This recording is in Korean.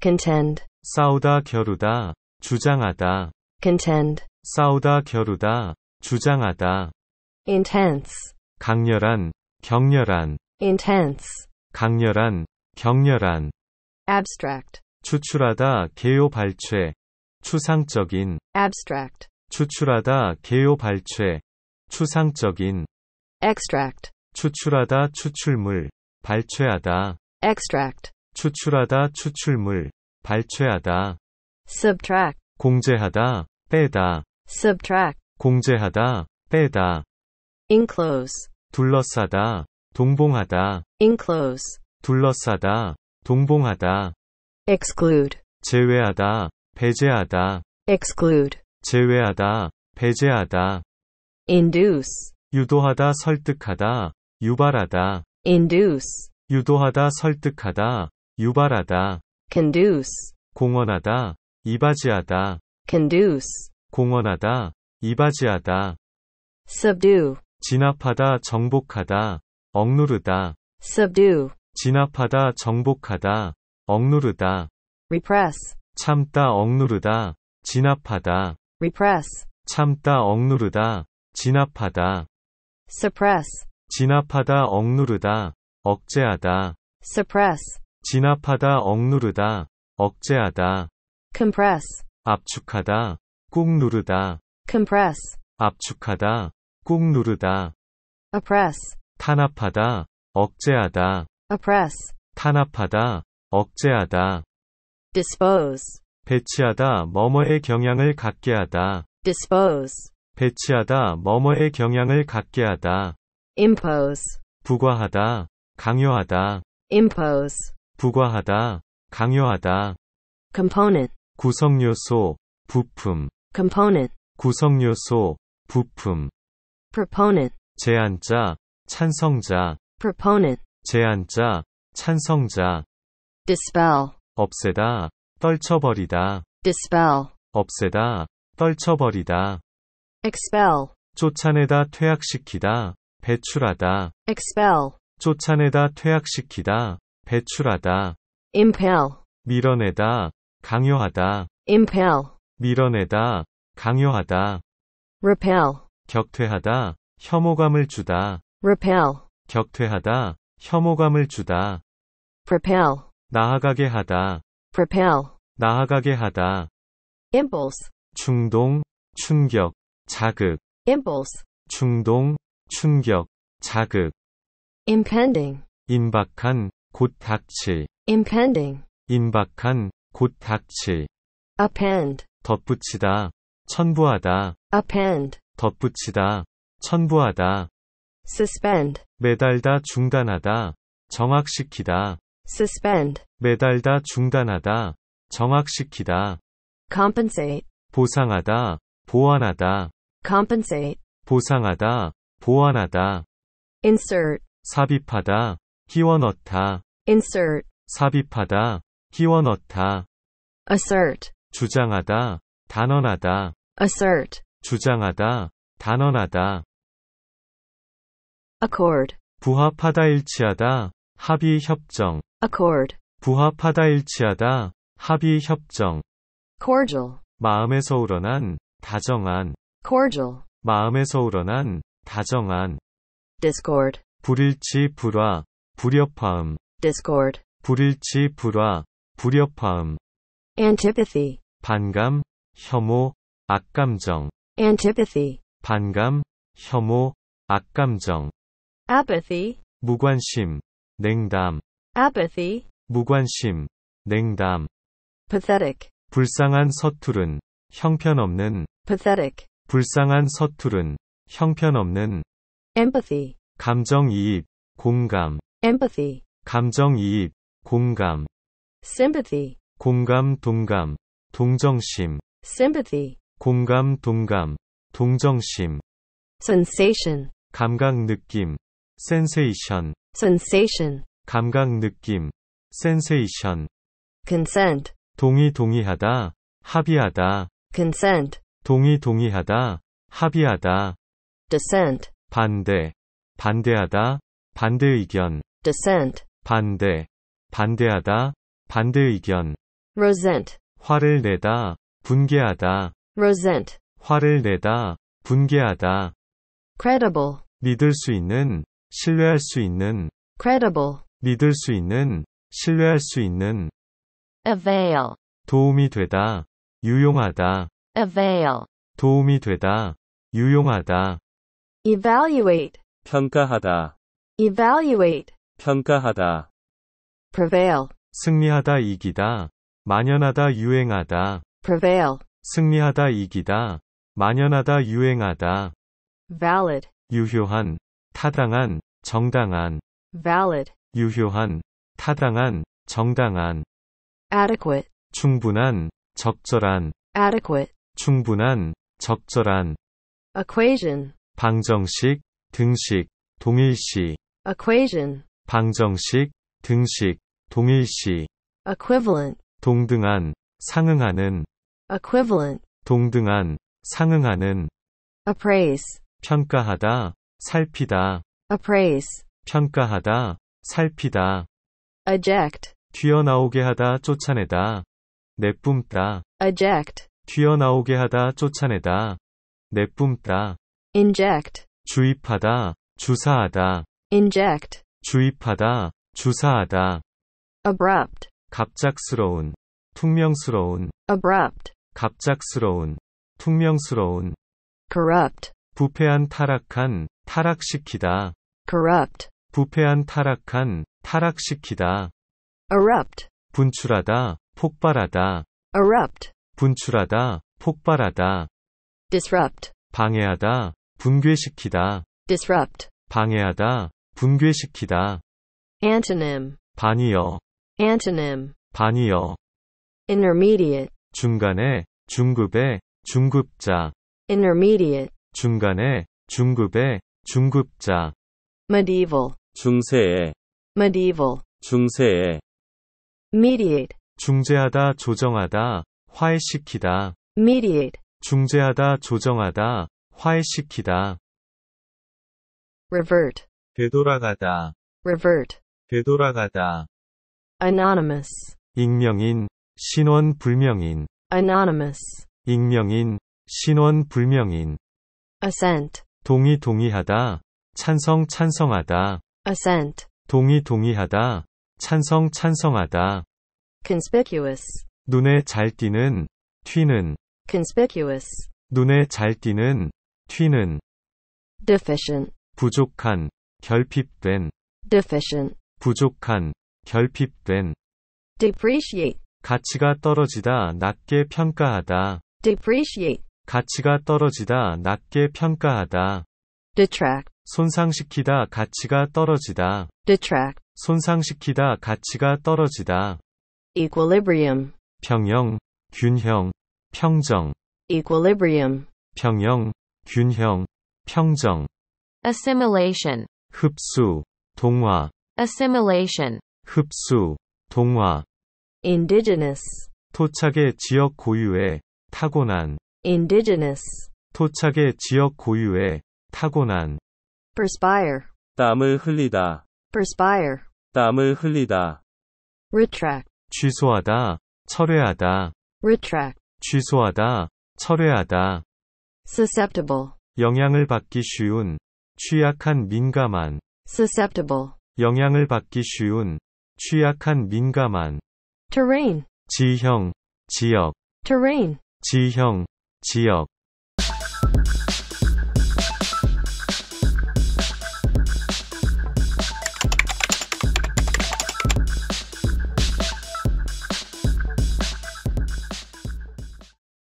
contend 싸우다 겨루다 주장하다 contend 싸우다 겨루다 주장하다 intense 강렬한 격렬한 intense 강렬한 격렬한 abstract 추출하다 개요 발췌 추상적인 abstract 추출하다 개요 발췌 추상적인 extract 추출하다 추출물 발췌하다 extract 추출하다 추출물 발췌하다 subtract 공제하다 빼다 subtract 공제하다 빼다 enclose 둘러싸다 동봉하다 enclose 둘러싸다 동봉하다 exclude 제외하다 배제하다 exclude 제외하다 배제하다 induce 유도하다 설득하다 유발하다 induce 유도하다 설득하다 유발하다 conduce 공헌하다 이바지하다 conduce 공헌하다 이바지하다 subdue 진압하다 정복하다 억누르다 subdue 진압하다 정복하다 억누르다 repress 참다 억누르다 진압하다 repress 참다 억누르다 진압하다 suppress 진압하다 억누르다 억제하다 suppress 진압하다 억누르다 억제하다 compress 압축하다 꾹 누르다 compress 압축하다 꾹 누르다 oppress 탄압하다 억제하다 oppress 탄압하다 억제하다 dispose 배치하다 뭐뭐의 경향을 갖게 하다 dispose 배치하다 뭐뭐의 경향을 갖게 하다 impose 부과하다 강요하다 impose 부과하다, 강요하다. component 구성요소, 부품. component 구성요소, 부품. proponent 제안자, 찬성자. proponent 제안자, 찬성자. dispel 없애다, 떨쳐버리다. dispel 없애다, 떨쳐버리다. expel 쫓아내다 퇴학시키다, 배출하다. expel 쫓아내다 퇴학시키다, 배출하다. impel. 밀어내다. 강요하다. impel. 밀어내다. 강요하다. repel. 격퇴하다. 혐오감을 주다. repel. 격퇴하다. 혐오감을 주다. propel. 나아가게 하다. propel. 나아가게 하다. impulse. 충동, 충격, 자극. impulse. 충동, 충격, 자극. impending. 임박한, 곧 닥칠 impending 임박한 곧 닥칠 append 덧붙이다 천부하다 append 덧붙이다 천부하다 suspend 매달다 중단하다 정확시키다 suspend 매달다 중단하다 정확시키다 compensate 보상하다 보완하다 compensate 보상하다 보완하다 insert 삽입하다 끼워넣다 insert 삽입하다 끼워넣다 assert 주장하다 단언하다 assert 주장하다 단언하다 accord 부합하다 일치하다 합의 협정 accord 부합하다 일치하다 합의 협정 cordial 마음에서 우러난 다정한 cordial 마음에서 우러난 다정한 discord 불일치 불화 불협화음 discord 불일치 불화 불협화음 antipathy 반감 혐오 악감정 antipathy 반감 혐오 악감정 apathy 무관심 냉담 apathy 무관심 냉담 pathetic 불쌍한 서투른 형편없는 pathetic 불쌍한 서투른 형편없는 empathy 감정이입 공감 empathy, 감정이입, 공감, sympathy, 공감, 동감, 동정심, sympathy, 공감, 동감, 동정심, sensation, 감각, 느낌, sensation, sensation, 감각, 느낌, sensation, consent, 동의, 동의하다, 합의하다, consent, 동의, 동의하다, 합의하다, dissent, 반대, 반대하다, 반대 의견, dissent. 반대, 반대하다, 반대의견. resent. 화를 내다, 분개하다. resent. 화를 내다, 분개하다. credible. 믿을 수 있는, 신뢰할 수 있는. credible. 믿을 수 있는, 신뢰할 수 있는. avail. 도움이 되다, 유용하다. avail. 도움이 되다, 유용하다. evaluate. 평가하다. evaluate. 평가하다. prevail, 승리하다 이기다. 만연하다 유행하다. prevail, 승리하다 이기다. 만연하다 유행하다. valid, 유효한, 타당한, 정당한, valid, 유효한, 타당한, 정당한, adequate, 충분한, 적절한, adequate, 충분한, 적절한, equation, 방정식, 등식, 동일시, equation, 방정식, 등식, 동일시, equivalent, 동등한, 상응하는, equivalent, 동등한, 상응하는, appraise, 평가하다, 살피다, appraise, 평가하다, 살피다, eject, 튀어나오게 하다, 쫓아내다, 내뿜다, eject, 튀어나오게 하다, 쫓아내다, 내뿜다, inject, 주입하다, 주사하다, inject, 주입하다, 주사하다. abrupt, 갑작스러운, 퉁명스러운, abrupt, 갑작스러운, 퉁명스러운. corrupt, 부패한 타락한, 타락시키다. corrupt, 부패한 타락한, 타락시키다. erupt, 분출하다, 폭발하다. erupt, 분출하다, 폭발하다. disrupt, 방해하다, 붕괴시키다. disrupt, 방해하다, 분괴시키다. antonym 반이어 antonym 반이어 intermediate 중간에 중급의 중급자 intermediate 중간에 중급의 중급자 medieval 중세의 medieval 중세의 mediate 중재하다 조정하다 화해시키다 mediate 중재하다 조정하다 화해시키다 revert 되돌아가다 revert 되돌아가다 anonymous 익명인 신원 불명인 anonymous 익명인 신원 불명인 assent 동의 동의하다 찬성 찬성하다 assent 동의 동의하다 찬성 찬성하다 conspicuous 눈에 잘 띄는 튀는 conspicuous 눈에 잘 띄는 튀는 deficient 부족한 결핍된 deficient 부족한 결핍된 depreciate 가치가 떨어지다 낮게 평가하다 depreciate 가치가 떨어지다 낮게 평가하다 detract 손상시키다 가치가 떨어지다 detract 손상시키다 가치가 떨어지다 equilibrium 평형 균형 평정 equilibrium 평형 균형 평정 assimilation 흡수, 동화. assimilation. 흡수, 동화. indigenous. 토착의 지역 고유의 타고난. indigenous. 토착의 지역 고유의 타고난. perspire. 땀을 흘리다. perspire. 땀을 흘리다. retract. 취소하다, 철회하다. retract. 취소하다, 철회하다. susceptible. 영향을 받기 쉬운, 취약한 민감한 susceptible 영향을 받기 쉬운 취약한 민감한 terrain 지형 지역 terrain 지형 지역